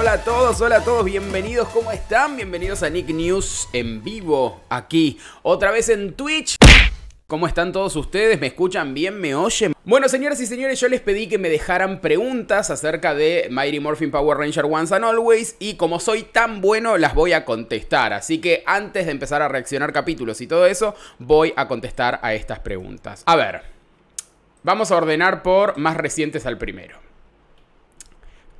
Hola, a todos, hola a todos, bienvenidos, ¿cómo están? Bienvenidos a Nick News en vivo, aquí, otra vez en Twitch. ¿Cómo están todos ustedes? ¿Me escuchan bien? ¿Me oyen? Bueno, señoras y señores, yo les pedí que me dejaran preguntas acerca de Mighty Morphin Power Ranger Once and Always y como soy tan bueno, las voy a contestar. Así que antes de empezar a reaccionar capítulos y todo eso, voy a contestar a estas preguntas. A ver, vamos a ordenar por más recientes al primero.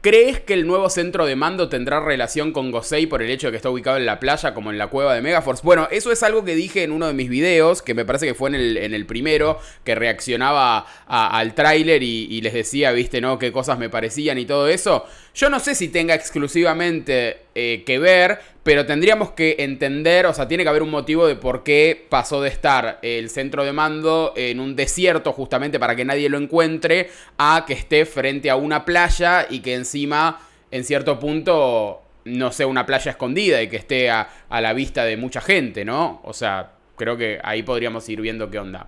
¿Crees que el nuevo centro de mando tendrá relación con Gosei por el hecho de que está ubicado en la playa como en la cueva de Megaforce? Bueno, eso es algo que dije en uno de mis videos, que me parece que fue en el, primero, que reaccionaba al tráiler y, y les decía, viste, ¿no? Qué cosas me parecían y todo eso. Yo no sé si tenga exclusivamente eh, que ver, pero tendríamos que entender, o sea, tiene que haber un motivo de por qué pasó de estar eh, el centro de mando en un desierto justamente para que nadie lo encuentre, a que esté frente a una playa y que encima, en cierto punto, no sea una playa escondida y que esté a, a la vista de mucha gente, ¿no? O sea, creo que ahí podríamos ir viendo qué onda.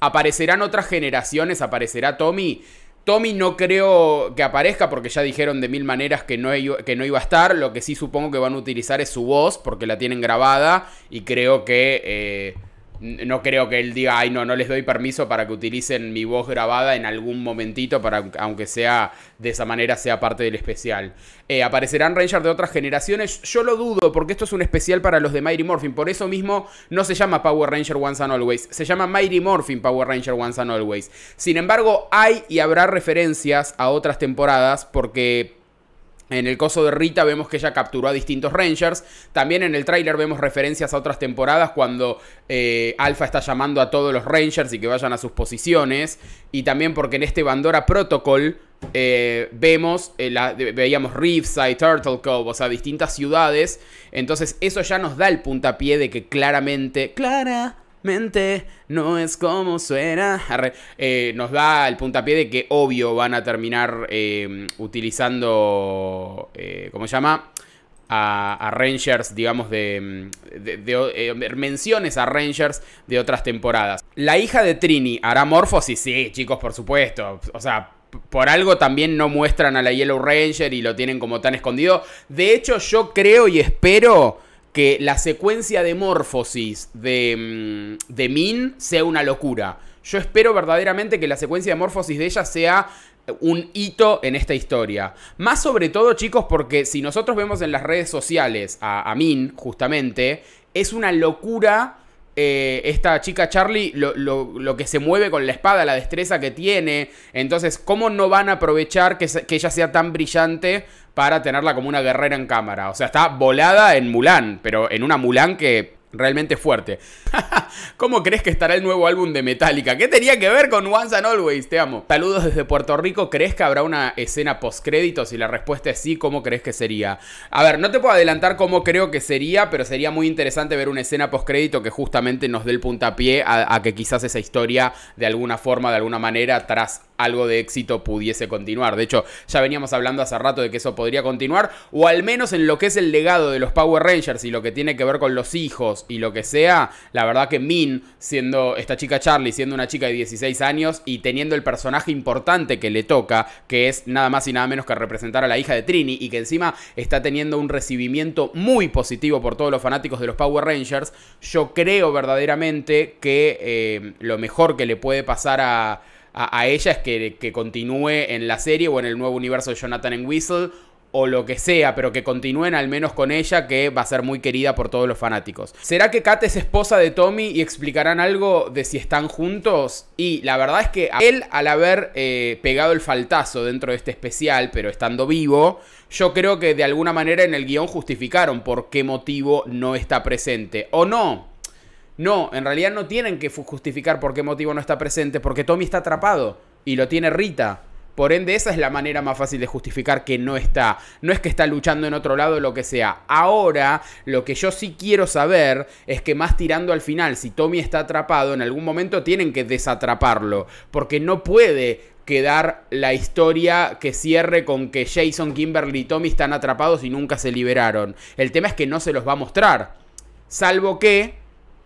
¿Aparecerán otras generaciones? ¿Aparecerá Tommy? Tommy no creo que aparezca porque ya dijeron de mil maneras que no, que no iba a estar. Lo que sí supongo que van a utilizar es su voz porque la tienen grabada y creo que... Eh, no creo que él diga, ay, no, no les doy permiso para que utilicen mi voz grabada en algún momentito, para, aunque sea de esa manera, sea parte del especial. Eh, ¿Aparecerán Rangers de otras generaciones? Yo lo dudo, porque esto es un especial para los de Mighty Morphin. Por eso mismo no se llama Power Ranger Once and Always, se llama Mighty Morphin Power Ranger Once and Always. Sin embargo, hay y habrá referencias a otras temporadas, porque en el coso de Rita vemos que ella capturó a distintos Rangers. También en el tráiler vemos referencias a otras temporadas cuando eh, Alpha está llamando a todos los Rangers y que vayan a sus posiciones. Y también porque en este Bandora Protocol eh, vemos, eh, veíamos Reefside, Turtle Cove, o sea, distintas ciudades. Entonces eso ya nos da el puntapié de que claramente, Clara, Mente no es como suena. Eh, nos da el puntapié de que obvio van a terminar em, utilizando, eh, ¿cómo se llama? A, Rangers, digamos, de, em, eh, de, menciones a Rangers de otras temporadas. La hija de Trini hará Y sí, chicos, por supuesto. O sea, por algo también no muestran a la Yellow Ranger y lo tienen como tan escondido. De hecho, yo creo y espero que la secuencia de morfosis de, mm, de Min sea una locura. Yo espero verdaderamente que la secuencia de morfosis de ella sea un hito en esta historia. Más sobre todo, chicos, porque si nosotros vemos en las redes sociales a, a Min, justamente, es una locura eh, esta chica Charlie, lo, que se mueve con la espada, la destreza que tiene. Entonces, ¿cómo no van a aprovechar que, que, ella sea tan brillante para tenerla como una guerrera en cámara? O sea, está volada en Mulan, pero en una Mulan que realmente fuerte. ¿Cómo crees que estará el nuevo álbum de Metallica? ¿Qué tenía que ver con Once and Always? Te amo. Saludos desde Puerto Rico. ¿Crees que habrá una escena postcréditos? Si la respuesta es sí, ¿cómo crees que sería? A ver, no te puedo adelantar cómo creo que sería, pero sería muy interesante ver una escena postcrédito que justamente nos dé el puntapié a, a que quizás esa historia de alguna forma, de alguna manera, tras algo de éxito pudiese continuar. De hecho, ya veníamos hablando hace rato de que eso podría continuar, o al menos en lo que es el legado de los Power Rangers y lo que tiene que ver con los hijos y lo que sea, la verdad que Min, siendo esta chica Charlie, siendo una chica de 16 años y teniendo el personaje importante que le toca, que es nada más y nada menos que representar a la hija de Trini y que encima está teniendo un recibimiento muy positivo por todos los fanáticos de los Power Rangers, yo creo verdaderamente que eh, lo mejor que le puede pasar a, ella es que, continúe en la serie o en el nuevo universo de Jonathan en Whistle o lo que sea, pero que continúen al menos con ella, que va a ser muy querida por todos los fanáticos. ¿Será que Kat es esposa de Tommy y explicarán algo de si están juntos? Y la verdad es que él, al haber eh, pegado el faltazo dentro de este especial, pero estando vivo, yo creo que de alguna manera en el guión justificaron por qué motivo no está presente. ¿O no? No, en realidad no tienen que justificar por qué motivo no está presente, porque Tommy está atrapado y lo tiene Rita. Por ende, esa es la manera más fácil de justificar que no está. No es que está luchando en otro lado, lo que sea. Ahora, lo que yo sí quiero saber es que más tirando al final, si Tommy está atrapado, en algún momento tienen que desatraparlo. Porque no puede quedar la historia que cierre con que Jason, Kimberly y Tommy están atrapados y nunca se liberaron. El tema es que no se los va a mostrar. Salvo que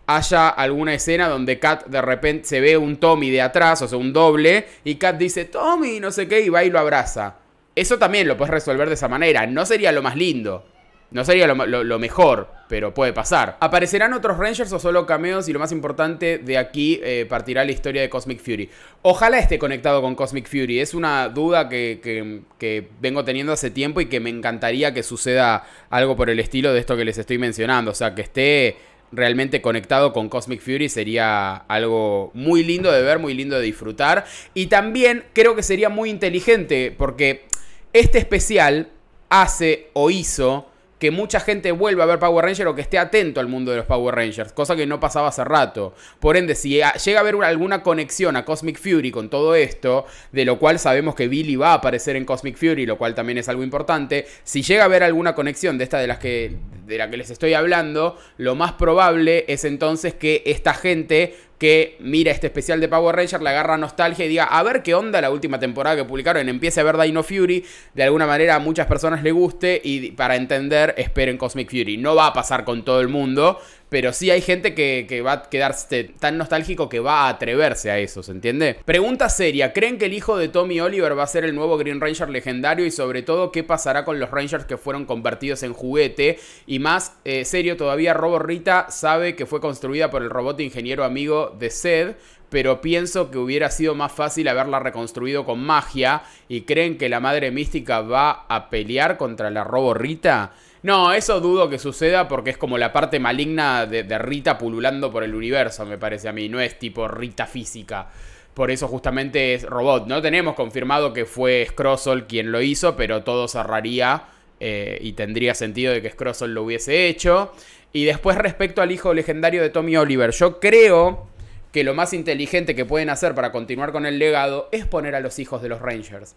haya alguna escena donde Kat de repente se ve un Tommy de atrás, o sea, un doble, y Kat dice, Tommy, no sé qué, y va y lo abraza. Eso también lo puedes resolver de esa manera, no sería lo más lindo. No sería lo, mejor, pero puede pasar. ¿Aparecerán otros Rangers o solo cameos? Y lo más importante, de aquí eh, partirá la historia de Cosmic Fury. Ojalá esté conectado con Cosmic Fury. Es una duda que, que, vengo teniendo hace tiempo y que me encantaría que suceda algo por el estilo de esto que les estoy mencionando. O sea, que esté realmente conectado con Cosmic Fury sería algo muy lindo de ver, muy lindo de disfrutar. Y también creo que sería muy inteligente porque este especial hace o hizo que mucha gente vuelva a ver Power Rangers o que esté atento al mundo de los Power Rangers, cosa que no pasaba hace rato. Por ende, si llega a haber alguna conexión a Cosmic Fury con todo esto, de lo cual sabemos que Billy va a aparecer en Cosmic Fury, lo cual también es algo importante, si llega a haber alguna conexión de esta de las que de la que les estoy hablando, lo más probable es entonces que esta gente que mira este especial de Power Ranger, le agarra nostalgia y diga, a ver qué onda la última temporada que publicaron, empieza a ver Dino Fury, de alguna manera a muchas personas le guste y para entender esperen Cosmic Fury. No va a pasar con todo el mundo, pero sí hay gente que, va a quedarse tan nostálgico que va a atreverse a eso, ¿se entiende? Pregunta seria, ¿creen que el hijo de Tommy Oliver va a ser el nuevo Green Ranger legendario? Y sobre todo, ¿qué pasará con los Rangers que fueron convertidos en juguete? Y más eh, serio todavía, Robo Rita sabe que fue construida por el robot ingeniero amigo de Zed, pero pienso que hubiera sido más fácil haberla reconstruido con magia. ¿Y creen que la madre mística va a pelear contra la Rita? No, eso dudo que suceda porque es como la parte maligna de, Rita pululando por el universo, me parece a mí. No es tipo Rita física por eso justamente es robot. No tenemos confirmado que fue Scrozzle quien lo hizo, pero todo cerraría eh, y tendría sentido de que Scrozzle lo hubiese hecho. Y después respecto al hijo legendario de Tommy Oliver, yo creo que lo más inteligente que pueden hacer para continuar con el legado es poner a los hijos de los Rangers.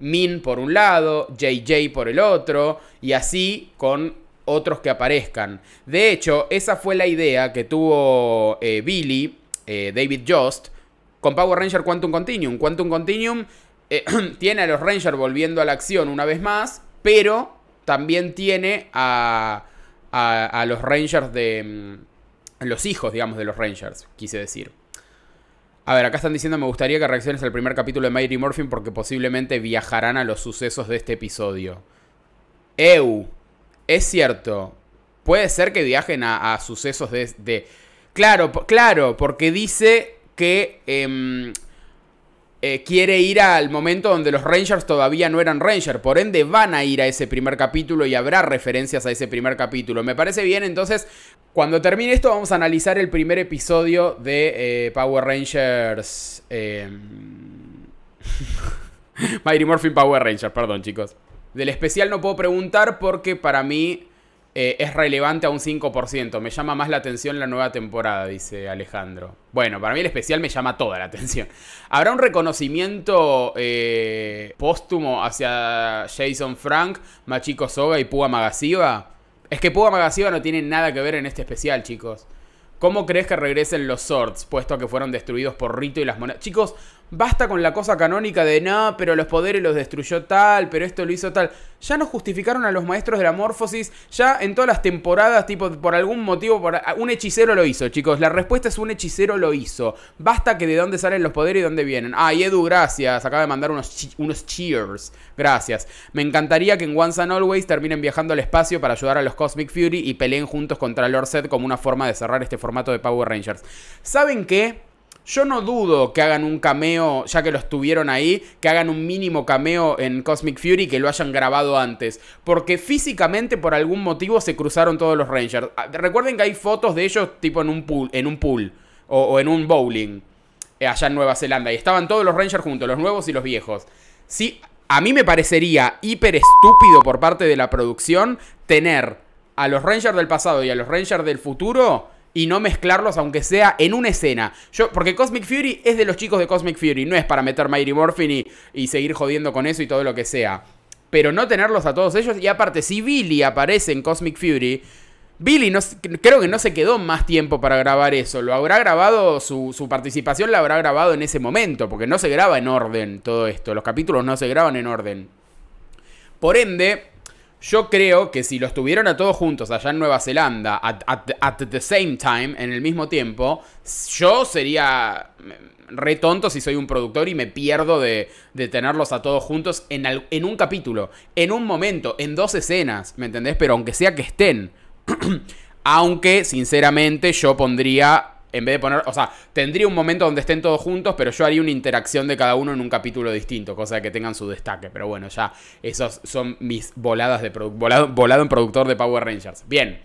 Min por un lado, JJ por el otro, y así con otros que aparezcan. De hecho, esa fue la idea que tuvo eh, Billy, eh, David Jost, con Power Ranger Quantum Continuum. Quantum Continuum eh, tiene a los Rangers volviendo a la acción una vez más, pero también tiene a, a los Rangers de... Mm, los hijos, digamos, de los Rangers, quise decir. A ver, acá están diciendo me gustaría que reacciones al primer capítulo de Mighty Morphin porque posiblemente viajarán a los sucesos de este episodio. Eu, es cierto. Puede ser que viajen a, sucesos de, Claro, claro, porque dice que... Em, eh, quiere ir al momento donde los Rangers todavía no eran Rangers. Por ende, van a ir a ese primer capítulo y habrá referencias a ese primer capítulo. Me parece bien, entonces, cuando termine esto, vamos a analizar el primer episodio de eh, Power Rangers. Eh... Mighty Morphin Power Rangers, perdón, chicos. Del especial no puedo preguntar porque para mí eh, es relevante a un 5%. Me llama más la atención la nueva temporada, dice Alejandro. Bueno, para mí el especial me llama toda la atención. ¿Habrá un reconocimiento eh, póstumo hacia Jason Frank, machico Soga y Púa Magasiva? Es que Púa Magasiva no tiene nada que ver en este especial, chicos. ¿Cómo crees que regresen los Swords, puesto que fueron destruidos por Rito y las monedas? Chicos, Basta con la cosa canónica de no, pero los poderes los destruyó tal, pero esto lo hizo tal. Ya no justificaron a los maestros de la morfosis, ya en todas las temporadas, tipo, por algún motivo, por, un hechicero lo hizo, chicos. La respuesta es un hechicero lo hizo. Basta que de dónde salen los poderes y dónde vienen. Ah, Edu, gracias. Acaba de mandar unos, unos cheers. Gracias. Me encantaría que en Once and Always terminen viajando al espacio para ayudar a los Cosmic Fury y peleen juntos contra Lord Zed como una forma de cerrar este formato de Power Rangers. ¿Saben qué? Yo no dudo que hagan un cameo, ya que lo estuvieron ahí, que hagan un mínimo cameo en Cosmic Fury que lo hayan grabado antes. Porque físicamente, por algún motivo, se cruzaron todos los Rangers. Ah, recuerden que hay fotos de ellos tipo en un pool, en un pool o, en un bowling eh, allá en Nueva Zelanda. Y estaban todos los Rangers juntos, los nuevos y los viejos. Sí, a mí me parecería hiper estúpido por parte de la producción tener a los Rangers del pasado y a los Rangers del futuro y no mezclarlos, aunque sea en una escena. Yo, porque Cosmic Fury es de los chicos de Cosmic Fury, no es para meter Mighty Morphin y, seguir jodiendo con eso y todo lo que sea. Pero no tenerlos a todos ellos. Y aparte, si Billy aparece en Cosmic Fury, Billy no, creo que no se quedó más tiempo para grabar eso. Lo habrá grabado, su, su, participación la habrá grabado en ese momento, porque no se graba en orden todo esto. Los capítulos no se graban en orden. Por ende, yo creo que si los tuvieran a todos juntos allá en Nueva Zelanda, at, the same time, en el mismo tiempo, yo sería re tonto si soy un productor y me pierdo de, tenerlos a todos juntos en, en un capítulo, en un momento, en dos escenas, ¿me entendés? Pero aunque sea que estén. aunque, sinceramente, yo pondría en vez de poner, o sea, tendría un momento donde estén todos juntos, pero yo haría una interacción de cada uno en un capítulo distinto, cosa que tengan su destaque. Pero bueno, ya esos son mis voladas de volado, en productor de Power Rangers. Bien.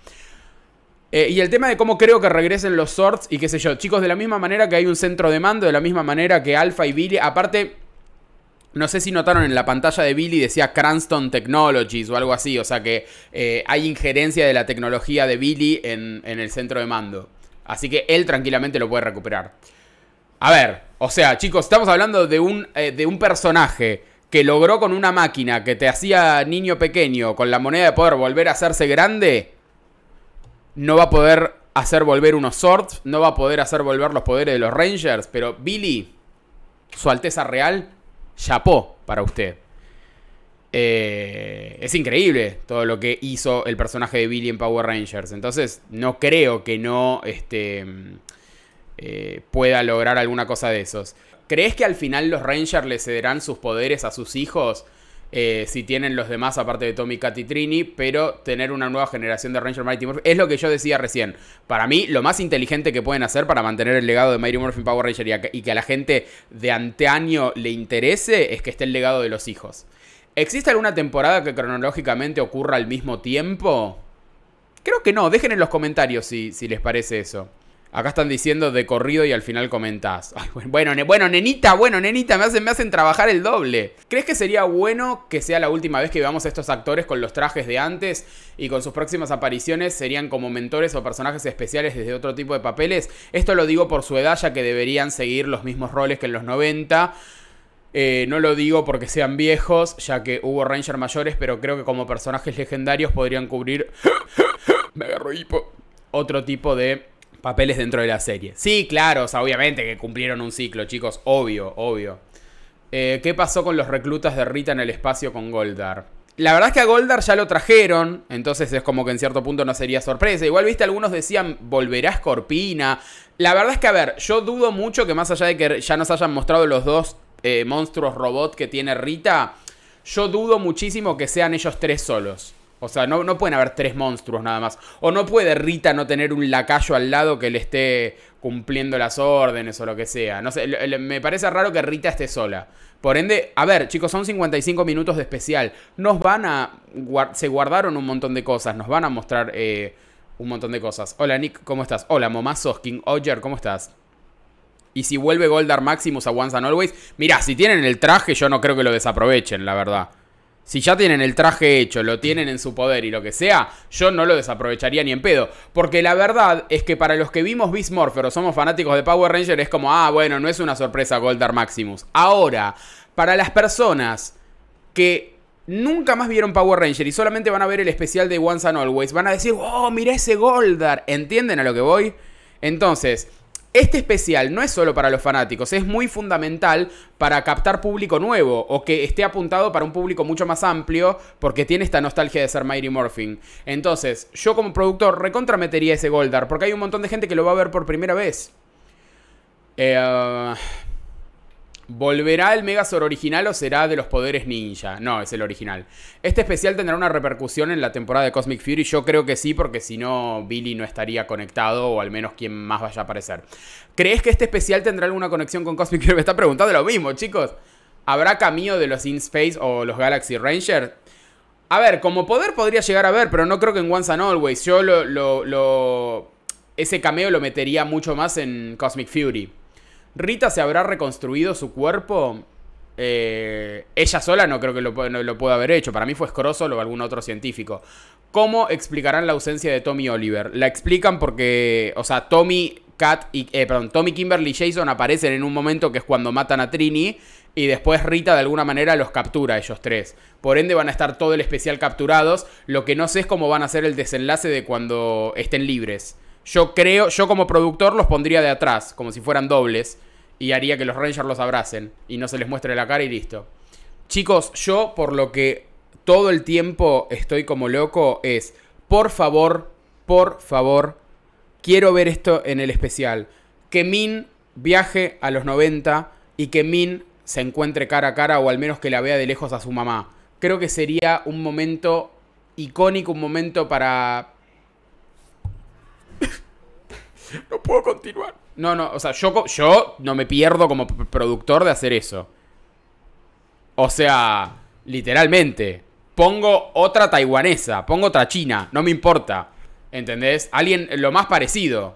Eh, y el tema de cómo creo que regresen los Swords y qué sé yo. Chicos, de la misma manera que hay un centro de mando, de la misma manera que Alpha y Billy. Aparte, no sé si notaron en la pantalla de Billy decía Cranston Technologies o algo así. O sea que eh, hay injerencia de la tecnología de Billy en el centro de mando. Así que él tranquilamente lo puede recuperar. A ver, o sea, chicos, estamos hablando de un, eh, de un personaje que logró con una máquina que te hacía niño pequeño con la moneda de poder volver a hacerse grande. No va a poder hacer volver unos swords, no va a poder hacer volver los poderes de los Rangers, pero Billy, Su Alteza Real, chapó para usted. Eh, es increíble todo lo que hizo el personaje de Billy en Power Rangers. Entonces, no creo que no este, eh, pueda lograr alguna cosa de esos. ¿Crees que al final los Rangers le cederán sus poderes a sus hijos? Eh, si tienen los demás, aparte de Tommy, Katy Trini, pero tener una nueva generación de Ranger Mighty Morphin. Es lo que yo decía recién. Para mí, lo más inteligente que pueden hacer para mantener el legado de Mighty Morphin Power Ranger y, y que a la gente de anteaño le interese es que esté el legado de los hijos. ¿Existe alguna temporada que cronológicamente ocurra al mismo tiempo? Creo que no, dejen en los comentarios si, si les parece eso. Acá están diciendo de corrido y al final comentás. bueno, bueno, nenita, bueno, nenita, me hacen, me hacen trabajar el doble. ¿Crees que sería bueno que sea la última vez que veamos a estos actores con los trajes de antes y con sus próximas apariciones serían como mentores o personajes especiales desde otro tipo de papeles? Esto lo digo por su edad, ya que deberían seguir los mismos roles que en los 90 eh, no lo digo porque sean viejos, ya que hubo Ranger mayores, pero creo que como personajes legendarios podrían cubrir... Otro tipo de papeles dentro de la serie. Sí, claro, o sea, obviamente que cumplieron un ciclo, chicos. Obvio, obvio. Eh, ¿Qué pasó con los reclutas de Rita en el espacio con Goldar? La verdad es que a Goldar ya lo trajeron, entonces es como que en cierto punto no sería sorpresa. Igual, viste, algunos decían, volverá Scorpina. La verdad es que, a ver, yo dudo mucho que más allá de que ya nos hayan mostrado los dos eh, monstruos robot que tiene Rita, yo dudo muchísimo que sean ellos tres solos. O sea, no, no, pueden haber tres monstruos nada más. O no puede Rita no tener un lacayo al lado que le esté cumpliendo las órdenes o lo que sea. No sé, me parece raro que Rita esté sola. Por ende, a ver, chicos, son 55 minutos de especial. Nos van a... se guardaron un montón de cosas. Nos van a mostrar eh, un montón de cosas. Hola, Nick, ¿cómo estás? Hola, Momazos, King Oger, ¿cómo estás? Y si vuelve Goldar Maximus a Once and Always, mira si tienen el traje, yo no creo que lo desaprovechen, la verdad. Si ya tienen el traje hecho, lo tienen en su poder y lo que sea, yo no lo desaprovecharía ni en pedo. Porque la verdad es que para los que vimos Beast o somos fanáticos de Power Ranger, es como, ah, bueno, no es una sorpresa Goldar Maximus. Ahora, para las personas que nunca más vieron Power Ranger y solamente van a ver el especial de Once and Always, van a decir, oh, mira ese Goldar. ¿Entienden a lo que voy? Entonces, este especial no es solo para los fanáticos, es muy fundamental para captar público nuevo o que esté apuntado para un público mucho más amplio porque tiene esta nostalgia de ser Mighty Morphin. Entonces, yo como productor recontra ese Goldar porque hay un montón de gente que lo va a ver por primera vez. Eh, ¿Volverá el Megazord original o será de los poderes ninja? No, es el original. ¿Este especial tendrá una repercusión en la temporada de Cosmic Fury? Yo creo que sí, porque si no, Billy no estaría conectado, o al menos quien más vaya a aparecer. ¿Crees que este especial tendrá alguna conexión con Cosmic Fury? Me está preguntando lo mismo, chicos. ¿Habrá cameo de los In Space o los Galaxy Ranger? A ver, como poder podría llegar a ver, pero no creo que en Once and Always. Yo lo... ese cameo lo metería mucho más en Cosmic Fury. Rita se habrá reconstruido su cuerpo. Eh, ella sola no creo que lo, pueda haber hecho. Para mí fue Scrozo o algún otro científico. ¿Cómo explicarán la ausencia de Tommy Oliver? La explican porque, o sea, Tommy, Kat y, eh, Tommy, Kimberly y Jason aparecen en un momento que es cuando matan a Trini y después Rita de alguna manera los captura ellos tres. Por ende van a estar todo el especial capturados. Lo que no sé es cómo van a ser el desenlace de cuando estén libres. Yo creo, yo como productor los pondría de atrás, como si fueran dobles, y haría que los Rangers los abracen y no se les muestre la cara y listo. Chicos, yo por lo que todo el tiempo estoy como loco es, por favor, por favor, quiero ver esto en el especial. Que Min viaje a los 90 y que Min se encuentre cara a cara o al menos que la vea de lejos a su mamá. Creo que sería un momento icónico, un momento para, no puedo continuar. No, no, o sea, yo, yo no me pierdo como productor de hacer eso. O sea, literalmente, pongo otra taiwanesa, pongo otra china, no me importa. ¿Entendés? Alguien lo más parecido.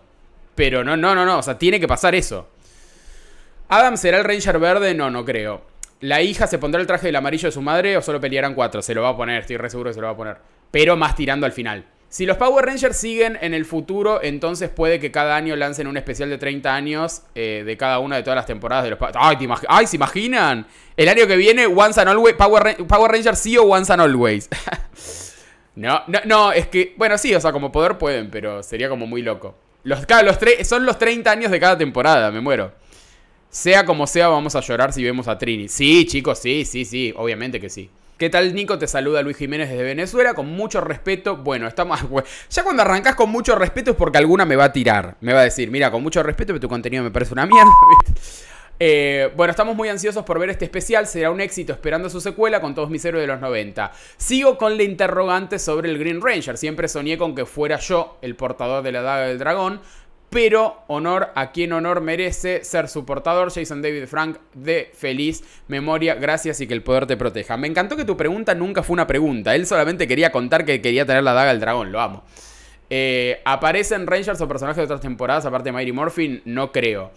Pero no, no, no, no, o sea, tiene que pasar eso. ¿Adam será el Ranger verde? No, no creo. ¿La hija se pondrá el traje del amarillo de su madre o solo pelearán cuatro? Se lo va a poner, estoy re seguro que se lo va a poner. Pero más tirando al final. Si los Power Rangers siguen en el futuro, entonces puede que cada año lancen un especial de 30 años eh, de cada una de todas las temporadas de los Power Rangers. Ay, se imaginan! El año que viene, Once and Always, Power, Rangers sí o Once and Always. no, no, no, es que, bueno, sí, o sea, como poder pueden, pero sería como muy loco. Los, los son los 30 años de cada temporada, me muero. Sea como sea, vamos a llorar si vemos a Trini. Sí, chicos, sí, sí, sí, obviamente que sí. ¿Qué tal, Nico? Te saluda Luis Jiménez desde Venezuela, con mucho respeto. Bueno, estamos. Ya cuando arrancas con mucho respeto es porque alguna me va a tirar. Me va a decir, mira, con mucho respeto, que tu contenido me parece una mierda, eh, bueno, estamos muy ansiosos por ver este especial. Será un éxito esperando su secuela con todos mis héroes de los 90. Sigo con la interrogante sobre el Green Ranger. Siempre soñé con que fuera yo el portador de la daga del dragón, pero honor a quien honor merece ser su portador, Jason David Frank, de feliz memoria, gracias y que el poder te proteja. Me encantó que tu pregunta nunca fue una pregunta, él solamente quería contar que quería tener la daga del dragón, lo amo. Eh, ¿Aparecen Rangers o personajes de otras temporadas aparte de Mighty Morphin? No creo.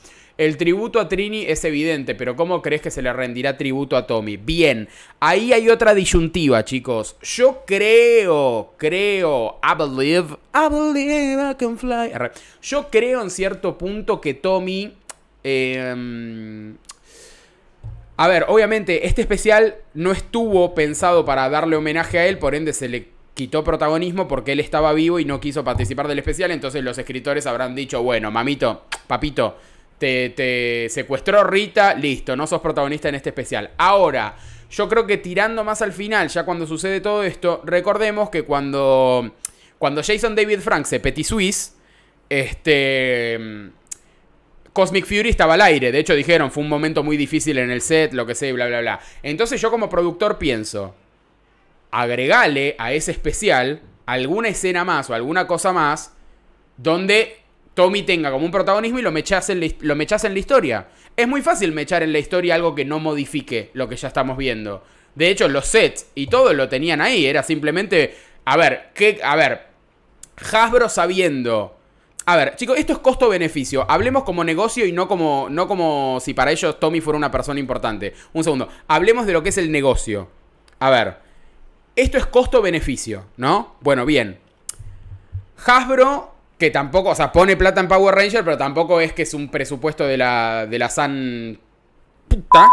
El tributo a Trini es evidente, pero ¿cómo crees que se le rendirá tributo a Tommy? Bien, ahí hay otra disyuntiva, chicos. Yo creo, creo, I believe, I believe I can fly. Yo creo en cierto punto que Tommy... Em, a ver, obviamente este especial no estuvo pensado para darle homenaje a él, por ende se le quitó protagonismo porque él estaba vivo y no quiso participar del especial, entonces los escritores habrán dicho, bueno, mamito, papito, te, secuestró Rita, listo, no sos protagonista en este especial. Ahora, yo creo que tirando más al final, ya cuando sucede todo esto, recordemos que cuando, cuando Jason David Frank se petit suisse, este... Cosmic Fury estaba al aire. De hecho, dijeron, fue un momento muy difícil en el set, lo que sé, bla, bla, bla. Entonces yo como productor pienso, agregale a ese especial alguna escena más o alguna cosa más donde Tommy tenga como un protagonismo y lo mechas, en en la historia. Es muy fácil mechar en la historia algo que no modifique lo que ya estamos viendo. De hecho, los sets y todo lo tenían ahí. Era simplemente. A ver, ¿qué? A ver. Hasbro sabiendo. A ver, chicos, esto es costo-beneficio. Hablemos como negocio y no como, no como si para ellos Tommy fuera una persona importante. Un segundo. Hablemos de lo que es el negocio. A ver. Esto es costo-beneficio, ¿no? Bueno, bien. Hasbro que tampoco, o sea, pone plata en Power Ranger, pero tampoco es que es un presupuesto de la, de la San puta.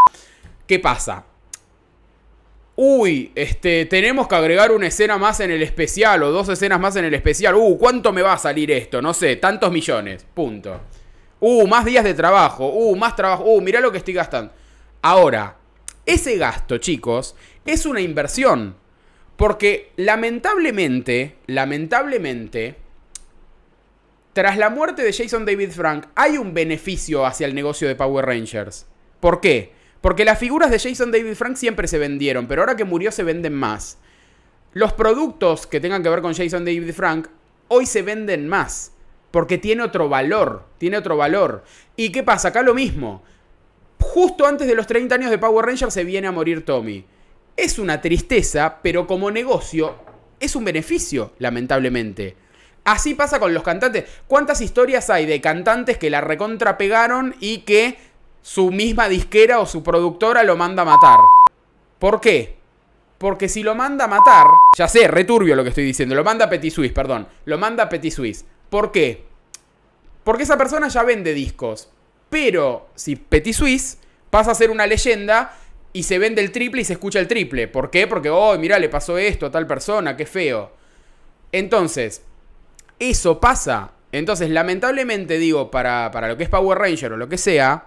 ¿Qué pasa? Uy, este, tenemos que agregar una escena más en el especial o dos escenas más en el especial. Uh, ¿cuánto me va a salir esto? No sé, tantos millones. Punto. Uh, más días de trabajo. Uh, más trabajo. Uh, mirá lo que estoy gastando. Ahora, ese gasto, chicos, es una inversión. Porque lamentablemente, lamentablemente, tras la muerte de Jason David Frank, hay un beneficio hacia el negocio de Power Rangers. ¿Por qué? Porque las figuras de Jason David Frank siempre se vendieron, pero ahora que murió se venden más. Los productos que tengan que ver con Jason David Frank hoy se venden más, porque tiene otro valor, tiene otro valor. ¿Y qué pasa? Acá lo mismo. Justo antes de los 30 años de Power Rangers se viene a morir Tommy. Es una tristeza, pero como negocio es un beneficio, lamentablemente. Así pasa con los cantantes. ¿Cuántas historias hay de cantantes que la recontrapegaron y que su misma disquera o su productora lo manda a matar? ¿Por qué? Porque si lo manda a matar, ya sé, returbio lo que estoy diciendo, lo manda a Petit Suisse, perdón, lo manda a Petit Suisse. ¿Por qué? Porque esa persona ya vende discos. Pero si Petit Suisse pasa a ser una leyenda y se vende el triple y se escucha el triple. ¿Por qué? Porque, oh, mira, le pasó esto a tal persona, qué feo. Entonces, eso pasa. Entonces, lamentablemente, digo, para, lo que es Power Ranger o lo que sea,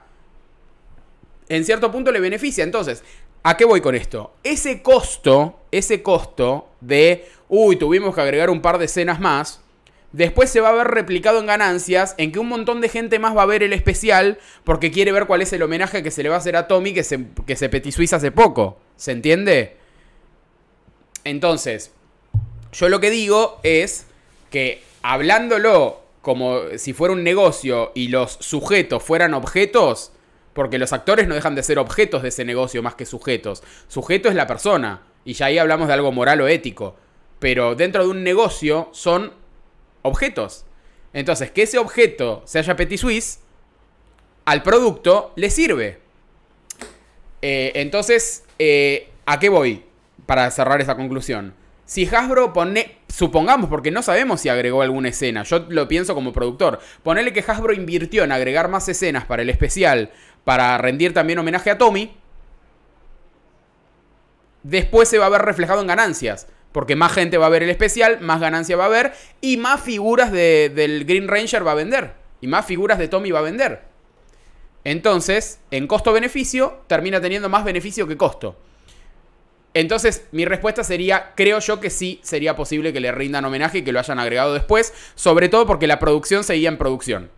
en cierto punto le beneficia. Entonces, ¿a qué voy con esto? Ese costo, ese costo de, uy, tuvimos que agregar un par de escenas más, después se va a ver replicado en ganancias, en que un montón de gente más va a ver el especial porque quiere ver cuál es el homenaje que se le va a hacer a Tommy que se, que se petizuiza hace poco. ¿Se entiende? Entonces, yo lo que digo es que hablándolo como si fuera un negocio y los sujetos fueran objetos, porque los actores no dejan de ser objetos de ese negocio más que sujetos. Sujeto es la persona, y ya ahí hablamos de algo moral o ético. Pero dentro de un negocio son objetos. Entonces, que ese objeto se haya petit suisse, al producto le sirve. Eh, entonces, eh, ¿a qué voy para cerrar esa conclusión? Si Hasbro pone, supongamos, porque no sabemos si agregó alguna escena, yo lo pienso como productor, ponele que Hasbro invirtió en agregar más escenas para el especial, para rendir también homenaje a Tommy, después se va a ver reflejado en ganancias. Porque más gente va a ver el especial, más ganancia va a haber y más figuras del Green Ranger va a vender. Y más figuras de Tommy va a vender. Entonces, en costo-beneficio, termina teniendo más beneficio que costo. Entonces, mi respuesta sería, creo yo que sí sería posible que le rindan homenaje y que lo hayan agregado después, sobre todo porque la producción seguía en producción.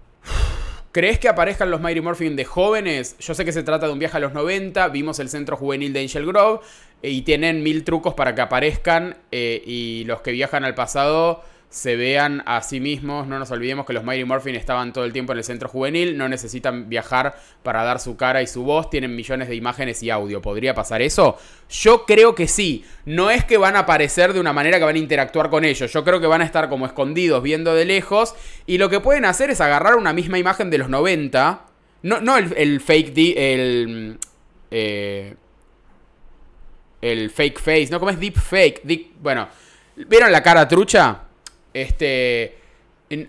¿Crees que aparezcan los Mighty Morphin de jóvenes? Yo sé que se trata de un viaje a los 90, vimos el centro juvenil de Angel Grove eh, y tienen mil trucos para que aparezcan eh, y los que viajan al pasado se vean a sí mismos. No nos olvidemos que los Mighty Morphin estaban todo el tiempo en el centro juvenil, no necesitan viajar para dar su cara y su voz, tienen millones de imágenes y audio. ¿Podría pasar eso? Yo creo que sí. No es que van a aparecer de una manera que van a interactuar con ellos. Yo creo que van a estar como escondidos viendo de lejos y lo que pueden hacer es agarrar una misma imagen de los 90. No, no el, fake eh, el... fake face, ¿no? como es deep fake? bueno, ¿vieron la cara trucha? Este,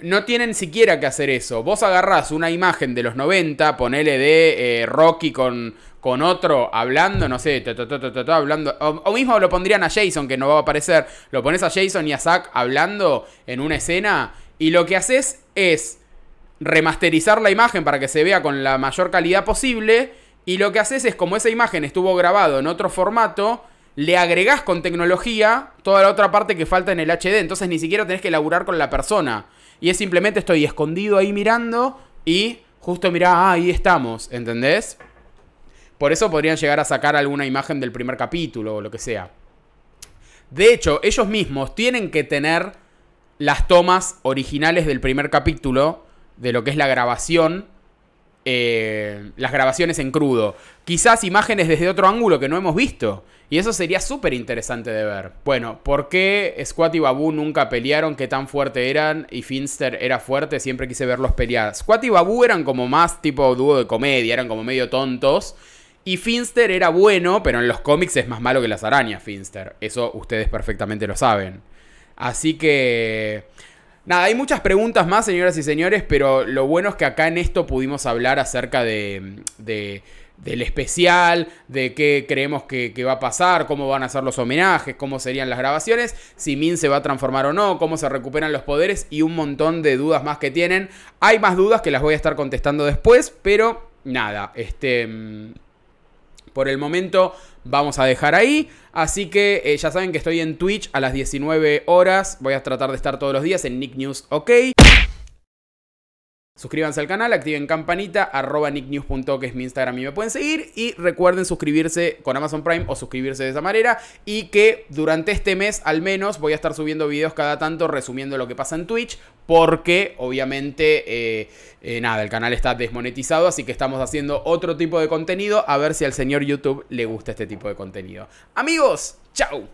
no tienen siquiera que hacer eso. Vos agarrás una imagen de los 90, ponele de eh, Rocky con, con otro hablando, no sé, hablando. O, mismo lo pondrían a Jason, que no va a aparecer. Lo pones a Jason y a Zack hablando en una escena. Y lo que haces es remasterizar la imagen para que se vea con la mayor calidad posible. Y lo que haces es, como esa imagen estuvo grabado en otro formato, le agregás con tecnología toda la otra parte que falta en el HD. Entonces ni siquiera tenés que laburar con la persona. Y es simplemente estoy escondido ahí mirando y justo mirá, ah, ahí estamos, ¿entendés? Por eso podrían llegar a sacar alguna imagen del primer capítulo o lo que sea. De hecho, ellos mismos tienen que tener las tomas originales del primer capítulo, de lo que es la grabación, eh, las grabaciones en crudo. Quizás imágenes desde otro ángulo que no hemos visto. Y eso sería súper interesante de ver. Bueno, ¿por qué Squat y Babu nunca pelearon? ¿Qué tan fuerte eran? Y Finster era fuerte, siempre quise verlos pelear. Squat y Babu eran como más tipo dúo de comedia, eran como medio tontos. Y Finster era bueno, pero en los cómics es más malo que las arañas, Finster. Eso ustedes perfectamente lo saben. Así que... Nada, hay muchas preguntas más, señoras y señores, pero lo bueno es que acá en esto pudimos hablar acerca de, de del especial, de qué creemos que, va a pasar, cómo van a ser los homenajes, cómo serían las grabaciones, si Min se va a transformar o no, cómo se recuperan los poderes y un montón de dudas más que tienen. Hay más dudas que las voy a estar contestando después, pero nada, este... Mm, por el momento vamos a dejar ahí. Así que eh, ya saben que estoy en Twitch a las 19 horas. Voy a tratar de estar todos los días en Nick News OK. Suscríbanse al canal, activen campanita, arroba punto que es mi Instagram y me pueden seguir. Y recuerden suscribirse con Amazon Prime o suscribirse de esa manera. Y que durante este mes al menos voy a estar subiendo videos cada tanto resumiendo lo que pasa en Twitch. Porque obviamente, eh, eh, nada, el canal está desmonetizado. Así que estamos haciendo otro tipo de contenido. A ver si al señor YouTube le gusta este tipo de contenido. Amigos, chao.